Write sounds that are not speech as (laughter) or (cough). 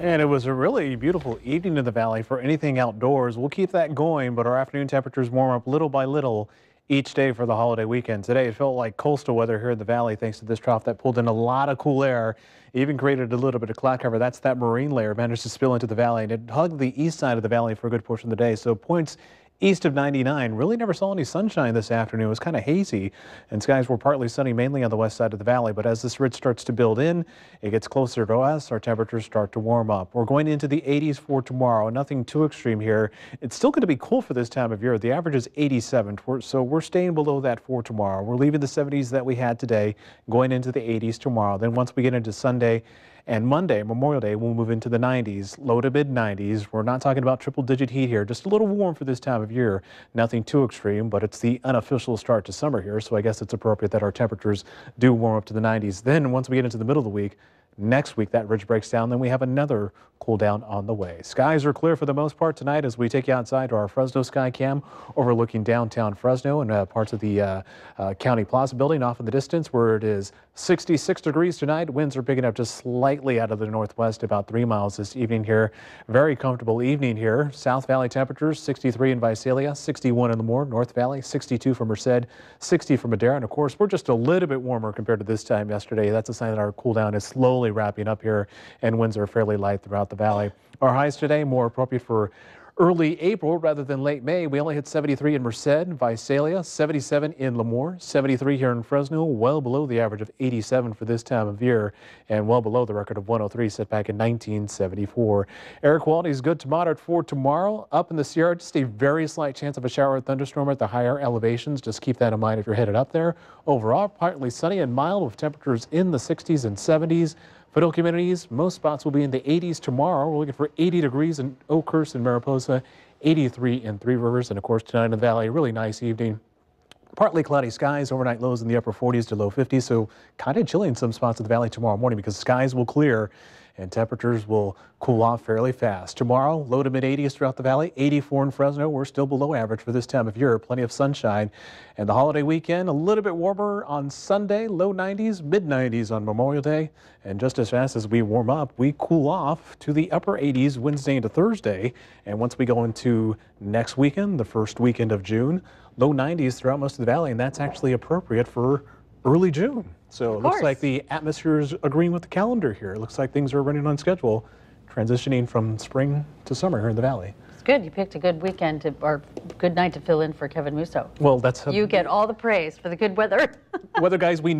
And it was a really beautiful evening in the valley for anything outdoors. We'll keep that going, but our afternoon temperatures warm up little by little each day for the holiday weekend. Today it felt like coastal weather here in the valley thanks to this trough that pulled in a lot of cool air, even created a little bit of cloud cover. That's that marine layer managed to spill into the valley and it hugged the east side of the valley for a good portion of the day. So points East of 99 really never saw any sunshine this afternoon. It was kind of hazy, and skies were partly sunny mainly on the west side of the valley. But as this ridge starts to build in, it gets closer to us. Our temperatures start to warm up. We're going into the 80s for tomorrow. Nothing too extreme here. It's still going to be cool for this time of year. The average is 87, so we're staying below that for tomorrow. We're leaving the 70s that we had today, going into the 80s tomorrow. Then once we get into Sunday, and Monday, Memorial Day, we'll move into the 90s, low to mid 90s. We're not talking about triple digit heat here, just a little warm for this time of year. Nothing too extreme, but it's the unofficial start to summer here, so I guess it's appropriate that our temperatures do warm up to the 90s. Then once we get into the middle of the week, next week. That ridge breaks down, then we have another cool down on the way. Skies are clear for the most part tonight as we take you outside to our Fresno Sky Cam overlooking downtown Fresno and uh, parts of the uh, uh, County Plaza building off in the distance where it is 66 degrees tonight. Winds are picking up just slightly out of the northwest, about three miles this evening here. Very comfortable evening here. South Valley temperatures 63 in Visalia, 61 in the Moore, North Valley, 62 for Merced, 60 for Madera. And of course, we're just a little bit warmer compared to this time yesterday. That's a sign that our cool down is slowly wrapping up here, and winds are fairly light throughout the valley. Our highs today more appropriate for early April rather than late May. We only hit 73 in Merced, Visalia, 77 in Lemoore, 73 here in Fresno, well below the average of 87 for this time of year, and well below the record of 103 set back in 1974. Air quality is good to moderate for tomorrow. Up in the Sierra, just a very slight chance of a shower or thunderstorm at the higher elevations. Just keep that in mind if you're headed up there. Overall, partly sunny and mild with temperatures in the 60s and 70s. But communities, most spots will be in the 80s tomorrow. We're looking for 80 degrees in Oakhurst and Mariposa, 83 in Three Rivers, and of course tonight in the valley, really nice evening. Partly cloudy skies, overnight lows in the upper 40s to low 50s, so kind of chilly in some spots of the valley tomorrow morning because skies will clear and temperatures will cool off fairly fast. Tomorrow, low to mid 80s throughout the valley, 84 in Fresno. We're still below average for this time of year. Plenty of sunshine. And the holiday weekend, a little bit warmer on Sunday, low 90s, mid 90s on Memorial Day. And just as fast as we warm up, we cool off to the upper 80s Wednesday into Thursday. And once we go into next weekend, the first weekend of June, low 90s throughout most of the valley. And that's actually appropriate for early June. So it looks like the atmosphere is agreeing with the calendar here. It looks like things are running on schedule, transitioning from spring to summer here in the valley. It's good. You picked a good weekend to, or good night to fill in for Kevin Musso. Well, that's a, you get all the praise for the good weather. (laughs) weather guys, we know.